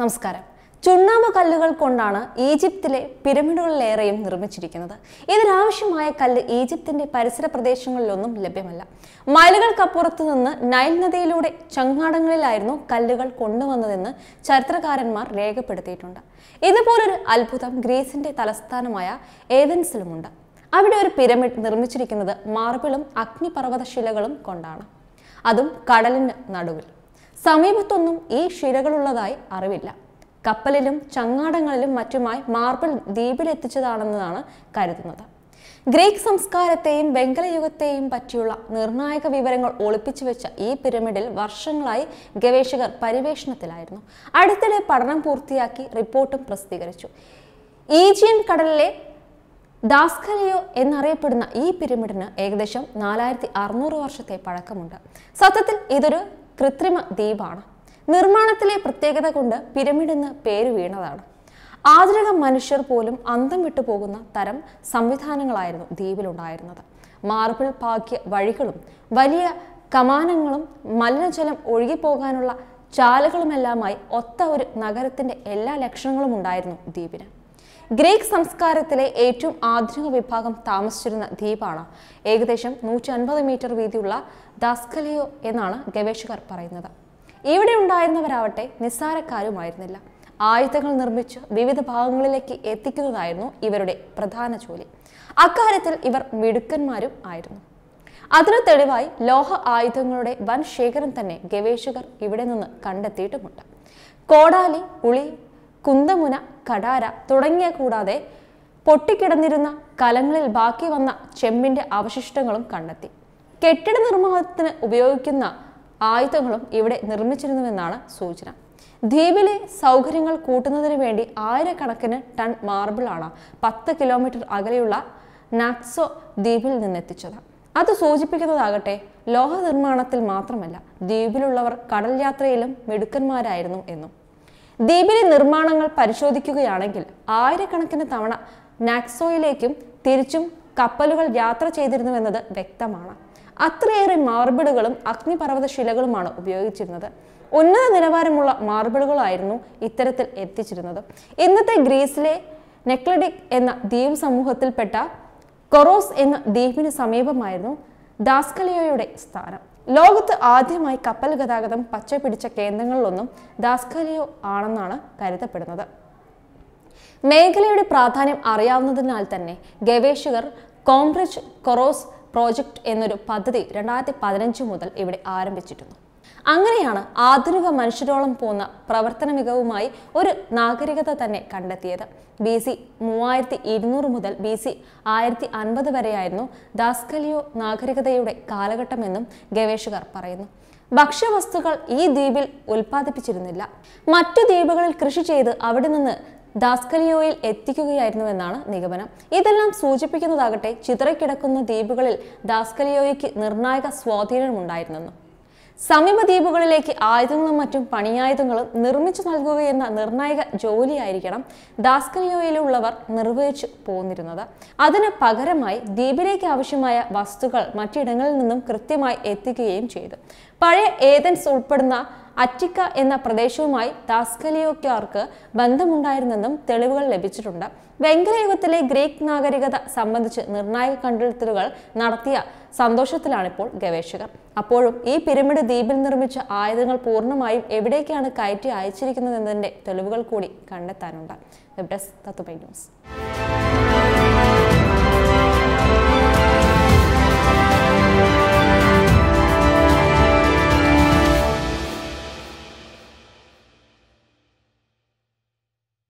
നമസ്കാരം ചുണ്ണാമ്പ് കല്ലുകൾ കൊണ്ടാണ് ഈജിപ്തിലെ പിരമിഡുകളിലേറെയും നിർമ്മിച്ചിരിക്കുന്നത് ഇതിനാവശ്യമായ കല്ല് ഈജിപ്തിന്റെ പരിസര പ്രദേശങ്ങളിലൊന്നും ലഭ്യമല്ല മലകൾക്കപ്പുറത്ത് നിന്ന് നൈൽ നദിയിലൂടെ ചങ്ങാടങ്ങളിലായിരുന്നു കല്ലുകൾ കൊണ്ടുവന്നതെന്ന് ചരിത്രകാരന്മാർ രേഖപ്പെടുത്തിയിട്ടുണ്ട് ഇതുപോലൊരു അത്ഭുതം ഗ്രീസിന്റെ തലസ്ഥാനമായ ഏവൻസിലുമുണ്ട് അവിടെ ഒരു പിരമിഡ് നിർമ്മിച്ചിരിക്കുന്നത് മാർബിളും അഗ്നിപർവ്വതശിലകളും കൊണ്ടാണ് അതും കടലിന് നടുവിൽ സമീപത്തൊന്നും ഈ ശിലകളുള്ളതായി അറിവില്ല കപ്പലിലും ചങ്ങാടങ്ങളിലും മറ്റുമായി മാർബിൾ ദ്വീപിലെത്തിച്ചതാണെന്നതാണ് കരുതുന്നത് ഗ്രീക്ക് സംസ്കാരത്തെയും വെങ്കലയുഗത്തെയും പറ്റിയുള്ള നിർണായക വിവരങ്ങൾ ഒളിപ്പിച്ചു വെച്ച ഈ പിരമിഡിൽ വർഷങ്ങളായി ഗവേഷകർ പരിവേഷണത്തിലായിരുന്നു അടുത്തിടെ പഠനം പൂർത്തിയാക്കി റിപ്പോർട്ടും പ്രസിദ്ധീകരിച്ചു ഈജിയൻ കടലിലെ ദാസ്കലിയോ എന്നറിയപ്പെടുന്ന ഈ പിരമിഡിന് ഏകദേശം നാലായിരത്തി അറുന്നൂറ് വർഷത്തെ പഴക്കമുണ്ട് സത്യത്തിൽ ഇതൊരു കൃത്രിമ ദ്വീപാണ് നിർമ്മാണത്തിലെ പ്രത്യേകത കൊണ്ട് പിരമിഡ് എന്ന് പേര് വീണതാണ് ആധുനിക മനുഷ്യർ പോലും അന്തം പോകുന്ന തരം സംവിധാനങ്ങളായിരുന്നു ദ്വീപിലുണ്ടായിരുന്നത് മാർബിൾ പാക്കിയ വഴികളും വലിയ കമാനങ്ങളും മലിനജലം ഒഴുകിപ്പോകാനുള്ള ചാലുകളുമെല്ലാമായി ഒത്ത ഒരു നഗരത്തിൻ്റെ എല്ലാ ലക്ഷണങ്ങളും ഉണ്ടായിരുന്നു ദ്വീപിന് ഗ്രീക്ക് സംസ്കാരത്തിലെ ഏറ്റവും ആധുനിക വിഭാഗം താമസിച്ചിരുന്ന ദ്വീപാണ് ഏകദേശം നൂറ്റി അൻപത് മീറ്റർ വീതിയുള്ള ദാസ്കലിയോ എന്നാണ് ഗവേഷകർ പറയുന്നത് ഇവിടെ ഉണ്ടായിരുന്നവരാവട്ടെ നിസ്സാരക്കാരുമായിരുന്നില്ല ആയുധങ്ങൾ നിർമ്മിച്ച് വിവിധ ഭാഗങ്ങളിലേക്ക് എത്തിക്കുന്നതായിരുന്നു ഇവരുടെ പ്രധാന ജോലി അക്കാര്യത്തിൽ ഇവർ മിടുക്കന്മാരും ആയിരുന്നു അതിനു തെളിവായി ലോഹ ആയുധങ്ങളുടെ വൻ ശേഖരം തന്നെ ഗവേഷകർ ഇവിടെ നിന്ന് കണ്ടെത്തിയിട്ടുമുണ്ട് കോടാലി ഉളി കുന്തമുന കടാര തുടങ്ങിയ കൂടാതെ പൊട്ടിക്കിടന്നിരുന്ന കലങ്ങളിൽ ബാക്കി വന്ന ചെമ്മിന്റെ അവശിഷ്ടങ്ങളും കണ്ടെത്തി കെട്ടിട നിർമ്മാണത്തിന് ഉപയോഗിക്കുന്ന ആയുധങ്ങളും ഇവിടെ നിർമ്മിച്ചിരുന്നുവെന്നാണ് സൂചന ദ്വീപിലെ സൗകര്യങ്ങൾ കൂട്ടുന്നതിന് വേണ്ടി ആയിരക്കണക്കിന് ടൺ മാർബിളാണ് പത്ത് കിലോമീറ്റർ അകലെയുള്ള നാക്സോ ദ്വീപിൽ നിന്നെത്തിച്ചത് അത് സൂചിപ്പിക്കുന്നതാകട്ടെ ലോഹ നിർമ്മാണത്തിൽ മാത്രമല്ല ദ്വീപിലുള്ളവർ കടൽ യാത്രയിലും മിടുക്കന്മാരായിരുന്നു എന്നും ദ്വീപിലെ നിർമ്മാണങ്ങൾ പരിശോധിക്കുകയാണെങ്കിൽ ആയിരക്കണക്കിന് തവണ നാക്സോയിലേക്കും തിരിച്ചും കപ്പലുകൾ യാത്ര ചെയ്തിരുന്നുവെന്നത് വ്യക്തമാണ് അത്രയേറെ മാർബിളുകളും അഗ്നിപർവ്വത ശിലകളുമാണ് ഉപയോഗിച്ചിരുന്നത് ഉന്നത നിലവാരമുള്ള മാർബിളുകളായിരുന്നു ഇത്തരത്തിൽ എത്തിച്ചിരുന്നത് ഇന്നത്തെ ഗ്രീസിലെ നെക്ലഡിക് എന്ന ദ്വീപ് സമൂഹത്തിൽപ്പെട്ട കൊറോസ് എന്ന ദ്വീപിന് സമീപമായിരുന്നു ദാസ്കലിയോയുടെ സ്ഥാനം ലോകത്ത് ആദ്യമായി കപ്പൽ ഗതാഗതം പച്ചപിടിച്ച കേന്ദ്രങ്ങളിലൊന്നും ദാസ്കലിയോ ആണെന്നാണ് കരുതപ്പെടുന്നത് മേഖലയുടെ പ്രാധാന്യം അറിയാവുന്നതിനാൽ തന്നെ ഗവേഷകർ കോംബ്രിഡ്ജ് കൊറോസ് പ്രോജക്റ്റ് എന്നൊരു പദ്ധതി രണ്ടായിരത്തി പതിനഞ്ച് മുതൽ ഇവിടെ ആരംഭിച്ചിരുന്നു അങ്ങനെയാണ് ആധുനിക മനുഷ്യരോളം പോന്ന പ്രവർത്തന മികവുമായി ഒരു നാഗരികത തന്നെ കണ്ടെത്തിയത് ബി സി മൂവായിരത്തി ഇരുന്നൂറ് മുതൽ ബി സി ആയിരത്തി അൻപത് വരെയായിരുന്നു ദാസ്കലിയോ നാഗരികതയുടെ കാലഘട്ടമെന്നും ഗവേഷകർ പറയുന്നു ഭക്ഷ്യവസ്തുക്കൾ ഈ ദ്വീപിൽ ഉൽപ്പാദിപ്പിച്ചിരുന്നില്ല മറ്റു ദ്വീപുകളിൽ കൃഷി ചെയ്ത് അവിടെ നിന്ന് ദാസ്കലിയോയിൽ എത്തിക്കുകയായിരുന്നുവെന്നാണ് നിഗമനം ഇതെല്ലാം സൂചിപ്പിക്കുന്നതാകട്ടെ ചിതറിക്കിടക്കുന്ന ദ്വീപുകളിൽ ദാസ്കലിയോയ്ക്ക് നിർണായക സ്വാധീനമുണ്ടായിരുന്നെന്നും സമീപ ദ്വീപുകളിലേക്ക് ആയുധങ്ങളും മറ്റും പണിയായുധങ്ങളും നിർമ്മിച്ചു നൽകുകയെന്ന നിർണായക ജോലിയായിരിക്കണം ദാസ്കലിയോയിലുള്ളവർ നിർവഹിച്ചു പോന്നിരുന്നത് അതിന് പകരമായി ദ്വീപിലേക്ക് ആവശ്യമായ വസ്തുക്കൾ മറ്റിടങ്ങളിൽ നിന്നും കൃത്യമായി എത്തിക്കുകയും ചെയ്തു പഴയ ഏതൻസ് ഉൾപ്പെടുന്ന അറ്റിക്ക എന്ന പ്രദേശവുമായി താസ്കലിയോക്കാർക്ക് ബന്ധമുണ്ടായിരുന്നെന്നും തെളിവുകൾ ലഭിച്ചിട്ടുണ്ട് വെങ്കലയുഗത്തിലെ ഗ്രീക്ക് നാഗരികത സംബന്ധിച്ച് നിർണായക കണ്ടെത്തലുകൾ നടത്തിയ സന്തോഷത്തിലാണിപ്പോൾ ഗവേഷകർ അപ്പോഴും ഈ പിരമിഡ് ദ്വീപിൽ നിർമ്മിച്ച ആയുധങ്ങൾ പൂർണ്ണമായും എവിടേക്കാണ് കയറ്റി അയച്ചിരിക്കുന്നതെന്നതിൻ്റെ തെളിവുകൾ കൂടി കണ്ടെത്താനുണ്ട് വെബ് ഡെസ്ക് ന്യൂസ്